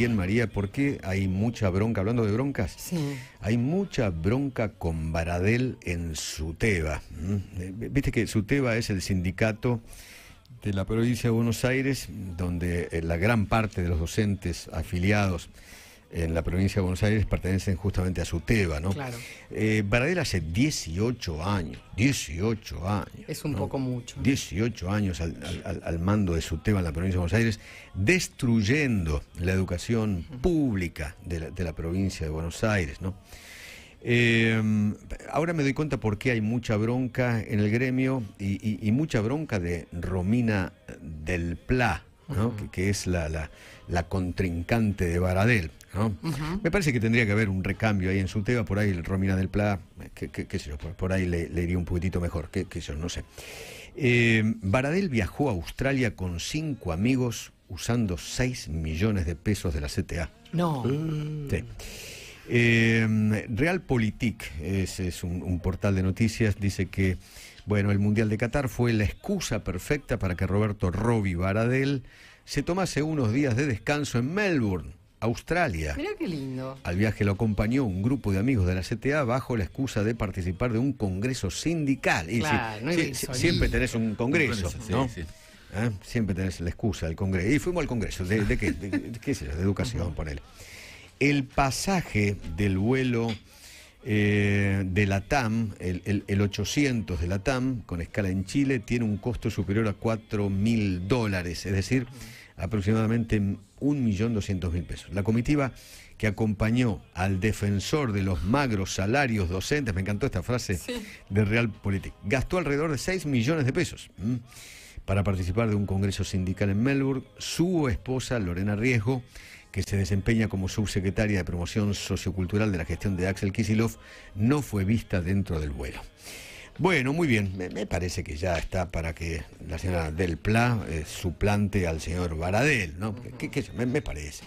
bien, María, porque qué hay mucha bronca, hablando de broncas, hay mucha bronca con Baradel en Suteba. ¿Mm? Eh, viste que Suteba es el sindicato de la provincia de Buenos Aires, donde eh, la gran parte de los docentes afiliados en la provincia de Buenos Aires pertenecen justamente a Suteba, ¿no? Claro. Eh, hace 18 años, 18 años. Es un poco mucho. 18 años al, mando de Suteba en la provincia de Buenos Aires, destruyendo la educación pública de la, provincia de Buenos Aires, ¿no? Eh, ahora me doy cuenta por qué hay mucha bronca en el gremio y, mucha bronca de Romina del Pla, ¿no? que, es la, la contrincante de Baradel. Me parece que tendría que haber un recambio ahí en su tema, por ahí el Romina del Pla, qué que, sé yo, por, ahí le, iría un poquitito mejor, qué sé yo, no sé. Eh, Baradel viajó a Australia con cinco amigos usando 6 millones de pesos de la CTA. No. Eh, Realpolitik es, es un, portal de noticias, dice que bueno, el Mundial de Qatar fue la excusa perfecta para que Roberto Robi Baradel se tomase unos días de descanso en Melbourne Australia. Mira qué lindo. Al viaje lo acompañó un grupo de amigos de la CTA bajo la excusa de participar de un congreso sindical. Claro, no si, siempre tenés un congreso, ¿no? ¿Eh? Siempre tenés la excusa del congreso. Y fuimos al congreso, ¿de, qué? De, qué sé de educación, vamos a ponele. El pasaje del vuelo eh, de la TAM, el, 800 de la TAM, con escala en Chile, tiene un costo superior a 4.000 mil dólares, es decir aproximadamente 1.200.000 pesos. La comitiva que acompañó al defensor de los magros salarios docentes, me encantó esta frase de Realpolitik, gastó alrededor de 6 millones de pesos para participar de un congreso sindical en Melbourne. Su esposa, Lorena Riesgo, que se desempeña como subsecretaria de promoción sociocultural de la gestión de Axel Kisilov, no fue vista dentro del vuelo. Bueno, muy bien. Me, parece que ya está para que la señora Del Pla eh, suplante al señor Baradel, ¿no? me parece.